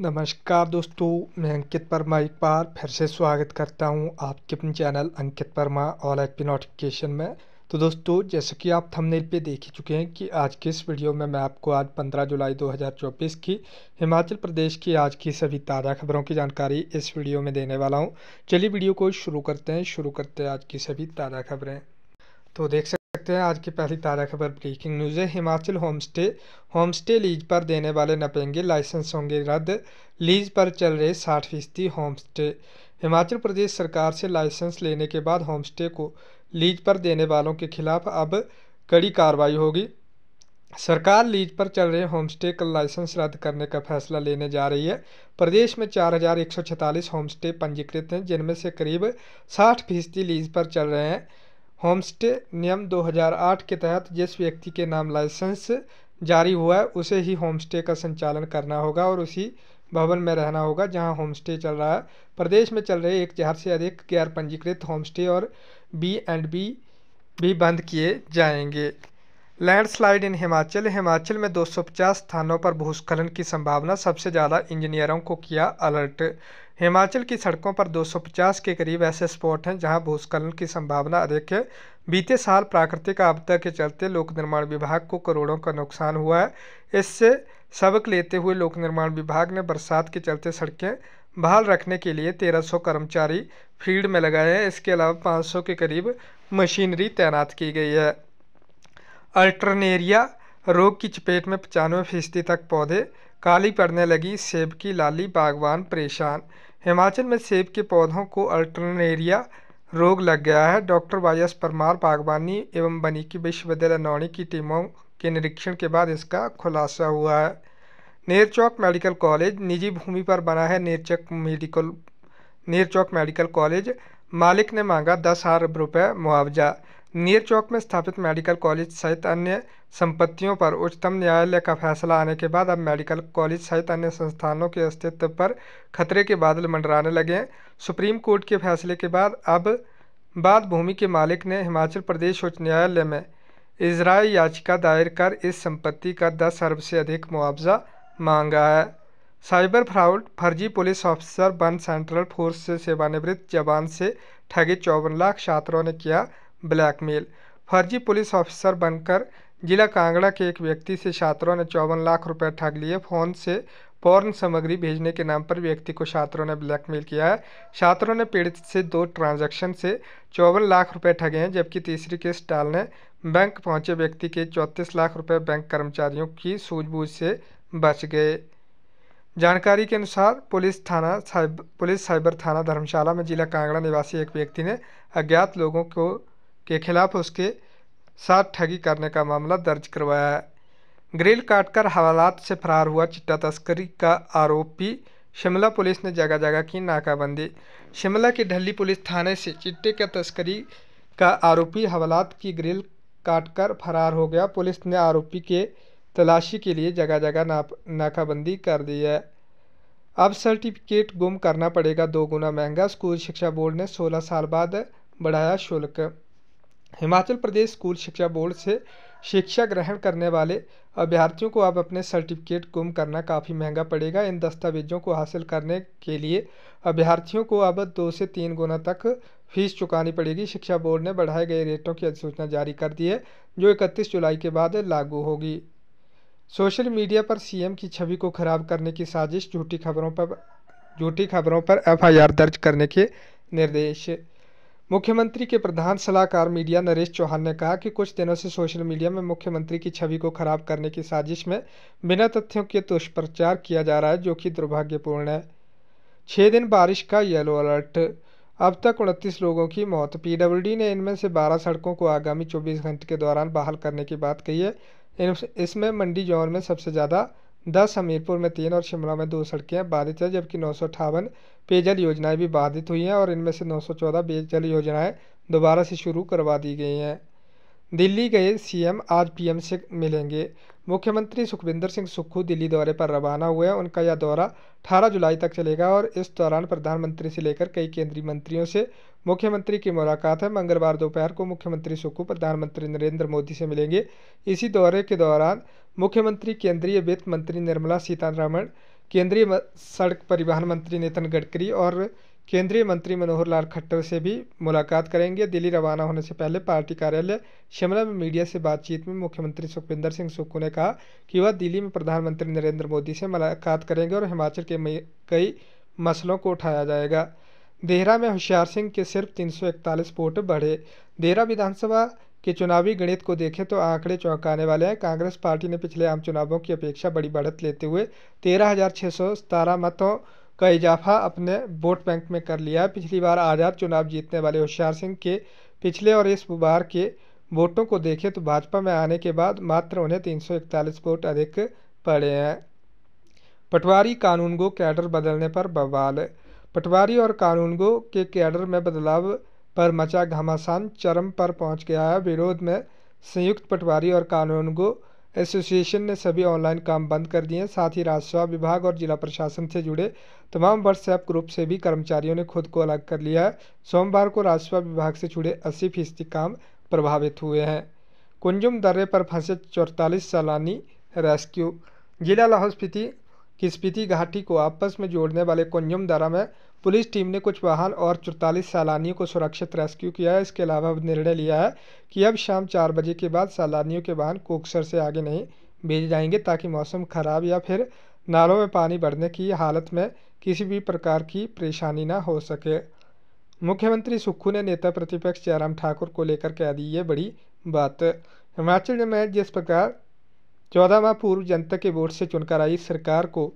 नमस्कार दोस्तों मैं अंकित वर्मा एक बार फिर से स्वागत करता हूं आपके अपने चैनल अंकित वर्मा ऑल एच पी नोटिफिकेशन में तो दोस्तों जैसे कि आप थंबनेल पे देख ही चुके हैं कि आज के इस वीडियो में मैं आपको आज 15 जुलाई 2024 की हिमाचल प्रदेश की आज की सभी ताज़ा खबरों की जानकारी इस वीडियो में देने वाला हूँ चलिए वीडियो को शुरू करते हैं शुरू करते हैं आज की सभी ताज़ा खबरें तो देख सकते हैं आज की पहली ताज़ा खबर ब्रेकिंग न्यूज़ है हिमाचल होमस्टे होमस्टे लीज पर देने वाले नपेंगे लाइसेंस होंगे रद्द लीज पर चल रहे साठ फीसदी होमस्टे हिमाचल प्रदेश सरकार से लाइसेंस लेने के बाद होमस्टे को लीज पर देने वालों के खिलाफ अब कड़ी कार्रवाई होगी सरकार लीज पर चल रहे होमस्टे का लाइसेंस रद्द करने का फैसला लेने जा रही है प्रदेश में चार हजार एक सौ छतालीस होम पंजीकृत हैं जिनमें से करीब साठ फीसदी लीज पर चल रहे हैं होमस्टे नियम 2008 के तहत जिस व्यक्ति के नाम लाइसेंस जारी हुआ है उसे ही होमस्टे का संचालन करना होगा और उसी भवन में रहना होगा जहां होमस्टे चल रहा है प्रदेश में चल रहे एक हज़ार से अधिक गैर पंजीकृत होमस्टे और बी एंड बी भी बंद किए जाएंगे लैंडस्लाइड इन हिमाचल हिमाचल में 250 स्थानों पर भूस्खलन की संभावना सबसे ज़्यादा इंजीनियरों को किया अलर्ट हिमाचल की सड़कों पर 250 के करीब ऐसे स्पॉट हैं जहां भूस्खलन की संभावना अधिक है बीते साल प्राकृतिक आपदा के चलते लोक निर्माण विभाग को करोड़ों का नुकसान हुआ है इससे सबक लेते हुए लोक निर्माण विभाग ने बरसात के चलते सड़कें बहाल रखने के लिए 1300 कर्मचारी फील्ड में लगाए हैं इसके अलावा पाँच के करीब मशीनरी तैनात की गई है अल्टरनेरिया रोग की चपेट में पचानवे फीसदी तक पौधे काली पड़ने लगी सेब की लाली बागवान परेशान हिमाचल में सेब के पौधों को अल्टरनेरिया रोग लग गया है डॉक्टर वाई एस परमार बागवानी एवं बनीकी विश्वविद्यालय नौणी की टीमों के निरीक्षण के बाद इसका खुलासा हुआ है नेरचौक मेडिकल कॉलेज निजी भूमि पर बना है Nerchowk medical Nerchowk medical college मालिक ने मांगा दस हजार रुपये मुआवजा नियर चौक में स्थापित मेडिकल कॉलेज सहित अन्य संपत्तियों पर उच्चतम न्यायालय का फैसला आने के बाद अब मेडिकल कॉलेज सहित अन्य संस्थानों के अस्तित्व पर खतरे के बादल मंडराने लगे हैं सुप्रीम कोर्ट के फैसले के बाद अब बाद भूमि के मालिक ने हिमाचल प्रदेश उच्च न्यायालय में इसराइल याचिका दायर कर इस संपत्ति का दस अरब से अधिक मुआवजा मांगा है साइबर फ्रॉड फर्जी पुलिस ऑफिसर बन सेंट्रल फोर्स से सेवानिवृत्त जवान से ठगे चौवन लाख छात्रों ने किया ब्लैकमेल फर्जी पुलिस ऑफिसर बनकर जिला कांगड़ा के एक व्यक्ति से छात्रों ने चौवन लाख रुपए ठग लिए फोन से पौर्न सामग्री भेजने के नाम पर व्यक्ति को छात्रों ने ब्लैकमेल किया है छात्रों ने पीड़ित से दो ट्रांजैक्शन से चौवन लाख रुपए ठगे हैं जबकि तीसरी किस्त डालने बैंक पहुंचे व्यक्ति के चौंतीस लाख रुपए बैंक कर्मचारियों की सूझबूझ से बच गए जानकारी के अनुसार पुलिस थाना साइब, पुलिस साइबर थाना धर्मशाला में जिला कांगड़ा निवासी एक व्यक्ति ने अज्ञात लोगों को के खिलाफ उसके साथ ठगी करने का मामला दर्ज करवाया है ग्रिल काटकर हवालात से फरार हुआ चिट्टा तस्करी का आरोपी शिमला पुलिस ने जगह जगह की नाकाबंदी शिमला के ढली पुलिस थाने से चिट्टे का तस्करी का आरोपी हवालात की ग्रिल काटकर फरार हो गया पुलिस ने आरोपी के तलाशी के लिए जगह जगह ना नाकाबंदी कर दी है अब सर्टिफिकेट गुम करना पड़ेगा दो गुना महंगा स्कूल शिक्षा बोर्ड ने 16 साल बाद बढ़ाया शुल्क हिमाचल प्रदेश स्कूल शिक्षा बोर्ड से शिक्षा ग्रहण करने वाले अभ्यर्थियों को अब अपने सर्टिफिकेट गुम करना काफ़ी महंगा पड़ेगा इन दस्तावेजों को हासिल करने के लिए अभ्यर्थियों को अब दो से तीन गुना तक फीस चुकानी पड़ेगी शिक्षा बोर्ड ने बढ़ाए गए रेटों की अधिसूचना जारी कर दी है जो इकतीस जुलाई के बाद लागू होगी सोशल मीडिया पर सीएम की छवि को खराब करने की साजिश झूठी खबरों पर झूठी खबरों पर एफआईआर दर्ज करने के निर्देश मुख्यमंत्री के प्रधान सलाहकार मीडिया नरेश चौहान ने कहा कि कुछ दिनों से सोशल मीडिया में मुख्यमंत्री की छवि को खराब करने की साजिश में बिना तथ्यों के दुष्प्रचार किया जा रहा है जो कि दुर्भाग्यपूर्ण है छः दिन बारिश का येलो अलर्ट अब तक उनतीस लोगों की मौत पीडब्ल्यूडी ने इनमें से बारह सड़कों को आगामी चौबीस घंटे के दौरान बहाल करने की बात कही है इसमें मंडी जोन में सबसे ज़्यादा दस हमीरपुर में तीन और शिमला में दो सड़कें बाधित हैं जबकि नौ सौ अठावन पेयजल योजनाएँ भी बाधित हुई हैं और इनमें से नौ सौ चौदह पेयजल योजनाएँ दोबारा से शुरू करवा दी गई हैं दिल्ली गए सीएम आज पीएम से मिलेंगे मुख्यमंत्री सुखविंदर सिंह सुक्खू दिल्ली दौरे पर रवाना हुए हैं उनका यह दौरा 18 जुलाई तक चलेगा और इस दौरान प्रधानमंत्री से लेकर कई केंद्रीय मंत्रियों से मुख्यमंत्री की मुलाकात है मंगलवार दोपहर को मुख्यमंत्री सुक्खू प्रधानमंत्री नरेंद्र मोदी से मिलेंगे इसी दौरे के दौरान मुख्यमंत्री केंद्रीय वित्त मंत्री निर्मला सीतारमण केंद्रीय सड़क परिवहन मंत्री नितिन गडकरी और केंद्रीय मंत्री मनोहर लाल खट्टर से भी मुलाकात करेंगे दिल्ली रवाना होने से पहले पार्टी कार्यालय शिमला में मीडिया से बातचीत में मुख्यमंत्री सुखविंदर सिंह सुक्खू ने कहा कि वह दिल्ली में प्रधानमंत्री नरेंद्र मोदी से मुलाकात करेंगे और हिमाचल के कई मसलों को उठाया जाएगा देहरा में होशियार सिंह के सिर्फ तीन वोट बढ़े देहरा विधानसभा के चुनावी गणित को देखें तो आंकड़े चौंकाने वाले हैं कांग्रेस पार्टी ने पिछले आम चुनावों की अपेक्षा बड़ी बढ़त लेते हुए तेरह मतों का इजाफा अपने वोट बैंक में कर लिया पिछली बार आज़ाद चुनाव जीतने वाले होशियार सिंह के पिछले और इस बार के वोटों को देखें तो भाजपा में आने के बाद मात्र उन्हें तीन वोट अधिक पड़े हैं पटवारी कानून को कैडर बदलने पर बवाल पटवारी और कानून को के कैडर में बदलाव पर मचा घमासान चरम पर पहुंच गया है विरोध में संयुक्त पटवारी और कानून को एसोसिएशन ने सभी ऑनलाइन काम बंद कर दिए हैं साथ ही राजस्व विभाग और जिला प्रशासन से जुड़े तमाम व्हाट्सएप ग्रुप से भी कर्मचारियों ने खुद को अलग कर लिया है सोमवार को राजस्व विभाग से जुड़े अस्सी फीसदी काम प्रभावित हुए हैं कुंजुम दर्रे पर फंसे चौतालीस सैलानी रेस्क्यू जिला लाहौल स्पीति की स्पीति घाटी को आपस में जोड़ने वाले कुंजुम दर्रा में पुलिस टीम ने कुछ वाहन और चौतालीस सैलानियों को सुरक्षित रेस्क्यू किया है इसके अलावा अब निर्णय लिया है कि अब शाम चार बजे के बाद सैलानियों के वाहन कोकसर से आगे नहीं भेजे जाएंगे ताकि मौसम खराब या फिर नालों में पानी बढ़ने की हालत में किसी भी प्रकार की परेशानी ना हो सके मुख्यमंत्री सुक्खू ने नेता प्रतिपक्ष जयराम ठाकुर को लेकर कह दी ये बड़ी बात हिमाचल में जिस प्रकार चौदह माह पूर्व जनता के वोट से चुनकर आई सरकार को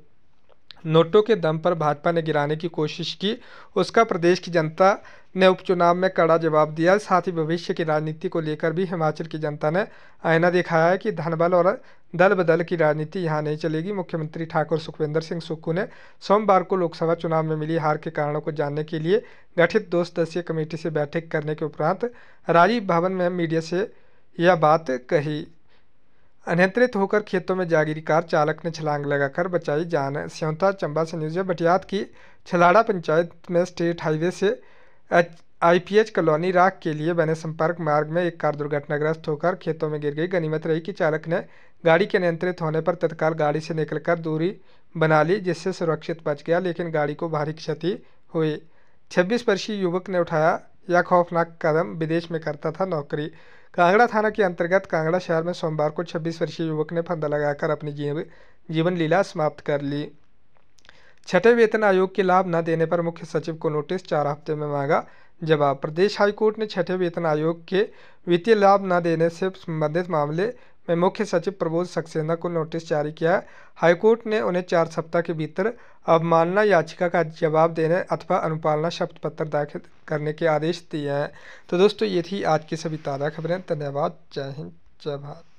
नोटों के दम पर भाजपा ने गिराने की कोशिश की उसका प्रदेश की जनता ने उपचुनाव में कड़ा जवाब दिया साथ ही भविष्य की राजनीति को लेकर भी हिमाचल की जनता ने आईना दिखाया है कि धनबल और दल बदल की राजनीति यहाँ नहीं चलेगी मुख्यमंत्री ठाकुर सुखविंदर सिंह सुक्खू ने सोमवार को लोकसभा चुनाव में मिली हार के कारणों को जानने के लिए गठित दो सदस्यीय कमेटी से बैठक करने के उपरांत राजीव भवन में मीडिया से यह बात कही अनियंत्रित होकर खेतों में जागिरी कार चालक ने छलांग लगाकर बचाई जान स्यौता चंबा से न्यूज बटियात की छलाड़ा पंचायत में स्टेट हाईवे से एच आईपीएच कॉलोनी राख के लिए बने संपर्क मार्ग में एक कार दुर्घटनाग्रस्त होकर खेतों में गिर गई गनीमत रही कि चालक ने गाड़ी के नियंत्रित होने पर तत्काल गाड़ी से निकलकर दूरी बना ली जिससे सुरक्षित बच गया लेकिन गाड़ी को भारी क्षति हुई छब्बीस वर्षीय युवक ने उठाया यह खौफनाक कदम विदेश में करता था नौकरी कांगड़ा थाना के अंतर्गत कांगड़ा शहर में सोमवार को 26 वर्षीय युवक ने फंदा लगाकर अपनी जीव, जीवन लीला समाप्त कर ली छठे वेतन आयोग के लाभ न देने पर मुख्य सचिव को नोटिस चार हफ्ते में मांगा जवाब प्रदेश हाईकोर्ट ने छठे वेतन आयोग के वित्तीय लाभ न देने से संबंधित मामले में मुख्य सचिव प्रबोध सक्सेना को नोटिस जारी किया है हाईकोर्ट ने उन्हें चार सप्ताह के भीतर अवमानना याचिका का जवाब देने अथवा अनुपालना शब्द पत्र दाखिल करने के आदेश दिए हैं तो दोस्तों ये थी आज की सभी ताज़ा खबरें धन्यवाद जय हिंद जय भारत